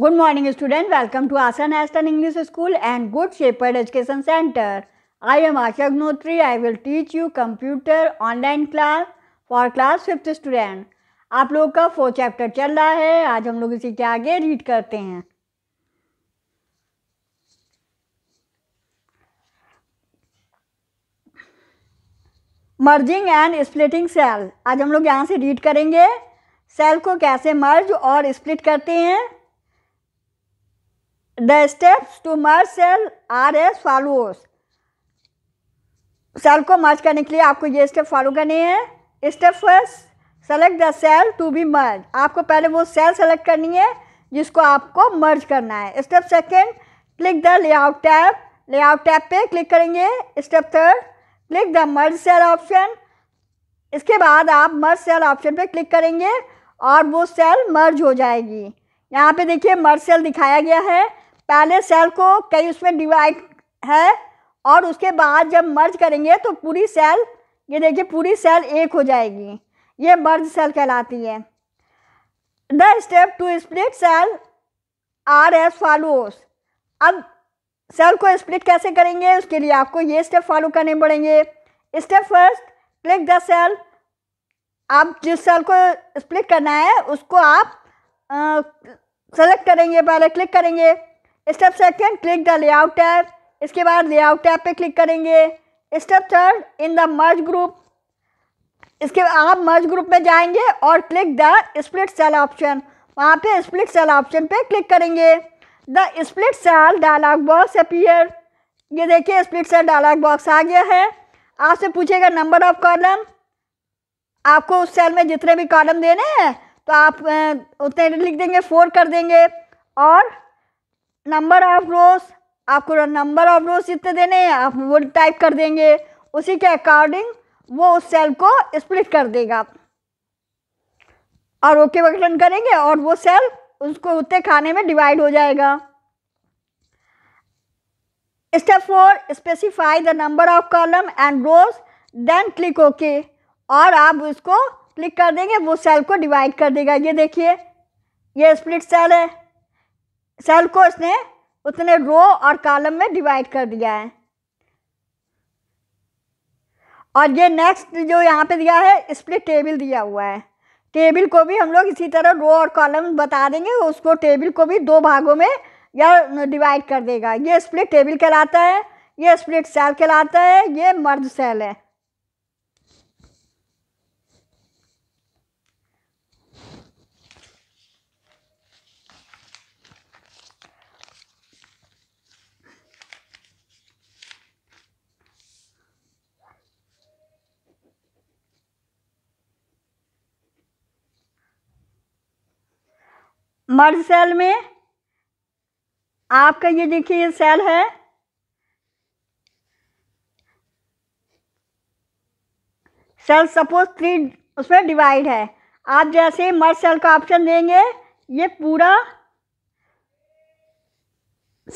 Good morning student welcome to Asha national English school and good Shepherd education centre I am Asha Agnihotri I will teach you computer online class for class fifth student आप लोग का four chapter चल रहा है आज हम लोग इसी के आगे रीड करते हैं मर्जिंग एंड स्प्लिटिंग सेल आज हम लोग यहाँ से रीड करेंगे सेल को कैसे मर्ज और स्प्लिट करते हैं The steps to merge cell are as follows. Cell को मर्ज करने के लिए आपको ये स्टेप फॉलो करने हैं step first select the cell to be merge आपको पहले वो सेल सेलेक्ट करनी है जिसको आपको मर्ज करना है step second click the layout tab layout tab पे क्लिक करेंगे step third click the merge cell option इसके बाद आप मर्ज सेल ऑप्शन पे क्लिक करेंगे और वो सेल मर्ज हो जाएगी यहाँ पे देखिए मर्ज सेल दिखाया गया है पहले सेल को कई उसमें डिवाइड है और उसके बाद जब मर्ज करेंगे तो पूरी सेल ये देखिए पूरी सेल एक हो जाएगी ये मर्ज सेल कहलाती है the step to split cell are as follows अब सेल को स्प्लिट कैसे करेंगे उसके लिए आपको ये स्टेप फॉलो करने पड़ेंगे step first click the cell आप जिस सेल को स्प्लिट करना है उसको आप सेलेक्ट करेंगे पहले क्लिक करेंगे step second click the layout tab इसके बाद लेआउट टैब पे क्लिक करेंगे step third in the merge group इसके आप मर्ज ग्रुप में जाएंगे और click the split cell option वहाँ पे स्प्लिट सेल ऑप्शन पे क्लिक करेंगे the split cell dialog box appear ये देखिए स्प्लिट सेल डायलॉग बॉक्स आ गया है आपसे पूछेगा नंबर ऑफ कॉलम आपको उस सेल में जितने भी कॉलम देने हैं तो आप उतने लिख देंगे फोर कर देंगे और नंबर ऑफ रोज आपको नंबर ऑफ रोज इतने देने हैं आप वो टाइप कर देंगे उसी के अकॉर्डिंग वो उस सेल को स्प्लिट कर देगा और ओके बटन करेंगे और वो सेल उसको उतने खाने में डिवाइड हो जाएगा step four specify the number of column and rows then click okay और आप उसको क्लिक कर देंगे वो सेल को डिवाइड कर देगा ये देखिए ये स्प्लिट सेल है सेल को इसने उतने रो और कॉलम में डिवाइड कर दिया है और ये नेक्स्ट जो यहाँ पे दिया है स्प्लिट टेबल दिया हुआ है टेबल को भी हम लोग इसी तरह रो और कॉलम बता देंगे उसको टेबल को भी दो भागों में या डिवाइड कर देगा ये स्प्लिट टेबल कहलाता है ये स्प्लिट सेल कहलाता है ये मर्द सेल है मर्ज सेल में आपका ये देखिए ये सेल है सेल सपोज थ्री उसमें डिवाइड है आप जैसे मर्ज सेल का ऑप्शन देंगे ये पूरा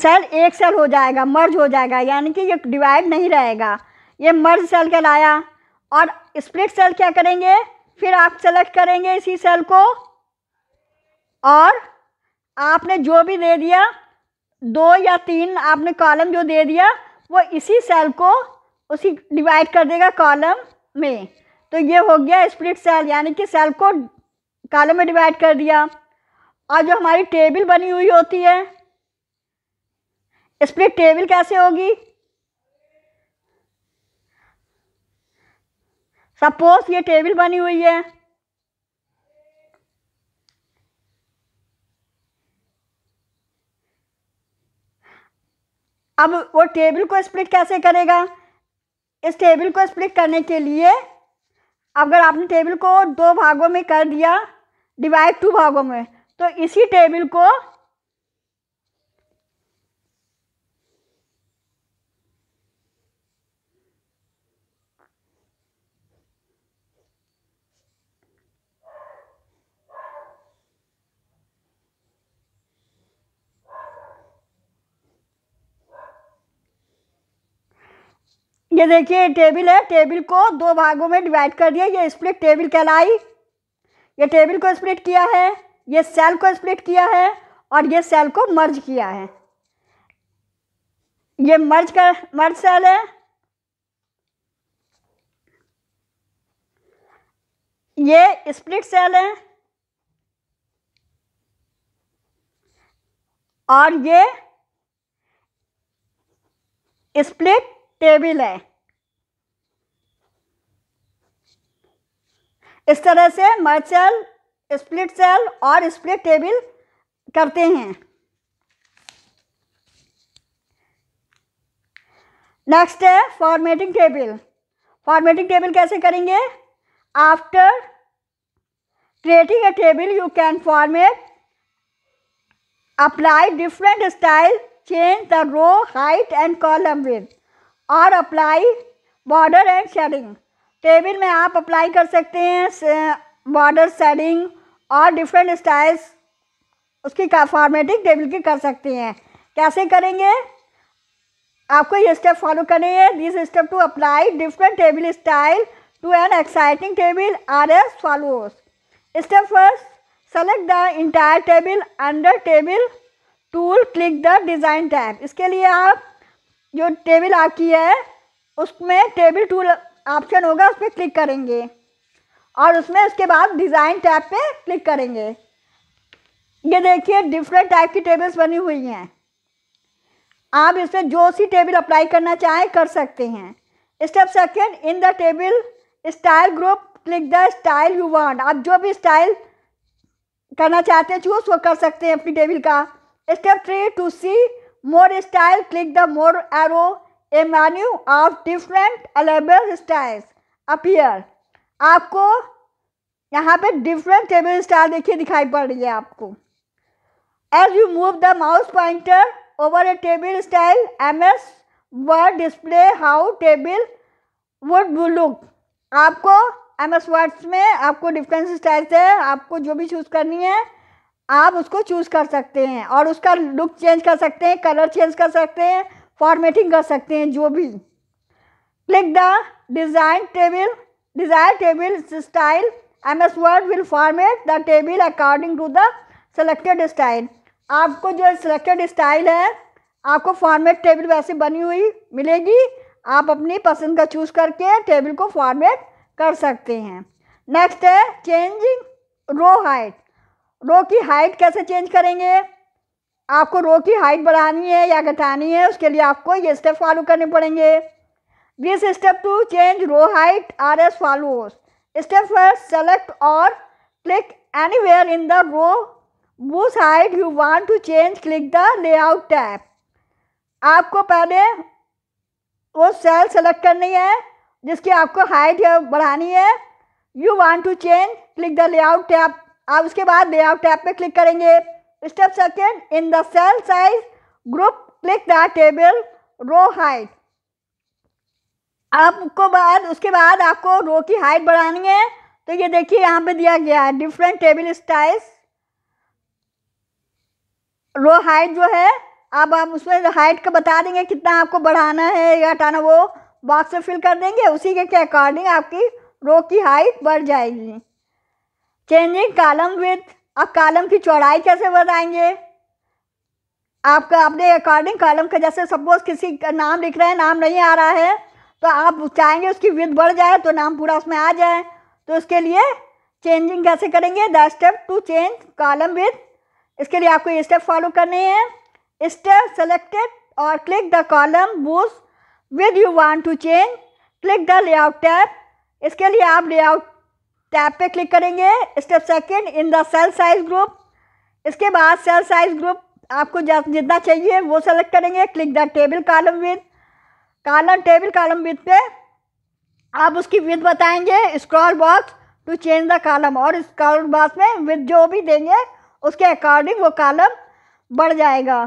सेल एक सेल हो जाएगा मर्ज हो जाएगा यानी कि ये डिवाइड नहीं रहेगा ये मर्ज सेल कहलाया और स्प्लिट सेल क्या करेंगे फिर आप सेलेक्ट करेंगे इसी सेल को और आपने जो भी दे दिया दो या तीन आपने कॉलम जो दे दिया वो इसी सेल को उसी डिवाइड कर देगा कॉलम में तो ये हो गया स्प्लिट सेल यानी कि सेल को कॉलम में डिवाइड कर दिया और जो हमारी टेबल बनी हुई होती है स्प्लिट टेबल कैसे होगी सपोज ये टेबल बनी हुई है अब वो टेबल को स्प्लिट कैसे करेगा इस टेबल को स्प्लिट करने के लिए अगर आपने टेबल को दो भागों में कर दिया डिवाइड टू भागों में तो इसी टेबल को ये देखिए टेबल है टेबल को दो भागों में डिवाइड कर दिया ये स्प्लिट टेबल कहलाई ये टेबल को स्प्लिट किया है ये सेल को स्प्लिट किया है और ये सेल को मर्ज किया है ये मर्ज कर मर्ज सेल है ये स्प्लिट सेल है और ये स्प्लिट टेबल है इस तरह से मर्ज सेल स्प्लिट सेल और स्प्लिट टेबल करते हैं नेक्स्ट है फॉर्मेटिंग टेबल फॉर्मेटिंग टेबल कैसे करेंगे after creating a table you can format apply different style change the row height and column width और apply border and shading table में आप apply कर सकते हैं बॉर्डर सेडिंग और डिफरेंट स्टाइल्स उसकी फॉर्मेटिंग टेबल की कर सकते हैं कैसे करेंगे आपको ये स्टेप फॉलो करने हैं this step to apply different table style to an existing table are as follows step first select the entire table under table tool click the design tab इसके लिए आप जो टेबल आपकी है उसमें टेबल टूल ऑप्शन होगा उस पर क्लिक करेंगे और उसमें उसके बाद डिज़ाइन टैब पे क्लिक करेंगे ये देखिए डिफरेंट टाइप की टेबल्स बनी हुई हैं आप इसमें जो सी टेबल अप्लाई करना चाहें कर सकते हैं step second in the table style group click the style you want आप जो भी स्टाइल करना चाहते हैं चूज वो कर सकते हैं अपनी टेबल का step three to see more style click the more arrow a menu of different available styles appear आपको यहाँ पे डिफरेंट टेबल स्टाइल देखिए दिखाई पड़ रही है आपको as you move the mouse pointer over a table style M S Word display how table would look आपको एम एस वर्ड्स में आपको डिफरेंस स्टाइल से आपको जो भी चूज़ करनी है आप उसको चूज़ कर सकते हैं और उसका लुक चेंज कर सकते हैं कलर चेंज कर सकते हैं फॉर्मेटिंग कर सकते हैं जो भी click the design table design table style M S Word will format the table according to the selected style आपको जो सिलेक्टेड स्टाइल है आपको फॉर्मेट टेबल वैसे बनी हुई मिलेगी आप अपनी पसंद का चूज़ करके टेबल को फॉर्मेट कर सकते हैं नेक्स्ट है चेंजिंग रो हाइट रो की हाइट कैसे चेंज करेंगे आपको रो की हाइट बढ़ानी है या घटानी है उसके लिए आपको ये स्टेप फॉलो करने पड़ेंगे this step to change row height are as follow step first select और click anywhere in the row वो side you want to change click the layout tab आपको पहले वो सेल सेलेक्ट करनी है जिसकी आपको हाइट बढ़ानी है you want to change click the layout tab आप उसके बाद लेआउट टैप पे क्लिक करेंगे Step second, in the cell size group, click the table row height. आपको बाद उसके बाद आपको रो की हाइट बढ़ानी है तो ये देखिए यहाँ पे दिया गया है different table styles row height जो है अब आप उसमें हाइट का बता देंगे कितना आपको बढ़ाना है या हटाना वो बॉक्स में फिल कर देंगे उसी के अकॉर्डिंग आपकी रो की हाइट बढ़ जाएगी चेंजिंग कॉलम विथ आप कॉलम की चौड़ाई कैसे बताएंगे आपका अपने अकॉर्डिंग कॉलम का जैसे सपोज किसी का नाम लिख रहे हैं नाम नहीं आ रहा है तो आप चाहेंगे उसकी विद बढ़ जाए तो नाम पूरा उसमें आ जाए तो उसके लिए चेंजिंग कैसे करेंगे the step to change column width इसके लिए आपको ये स्टेप फॉलो करने हैं स्टेप सेलेक्टेड और click the column whose width you want to change click the layout tab इसके लिए आप लेआउट टैब पे क्लिक करेंगे step second in the cell size group इसके बाद सेल साइज ग्रुप आपको जितना चाहिए वो सेलेक्ट करेंगे click the table column width column table column width पे आप उसकी विथ बताएंगे scroll box to change the column और स्क्रॉल बॉक्स में विथ जो भी देंगे उसके अकॉर्डिंग वो कॉलम बढ़ जाएगा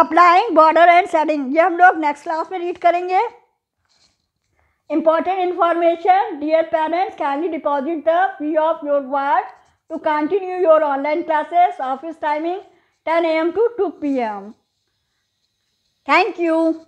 अप्लाइंग बॉर्डर एंड सेटिंग ये हम लोग नेक्स्ट क्लास में रीड करेंगे Important information, dear parents, kindly deposit the fee of your work to continue your online classes, office timing 10 a.m. to 2 p.m. Thank you.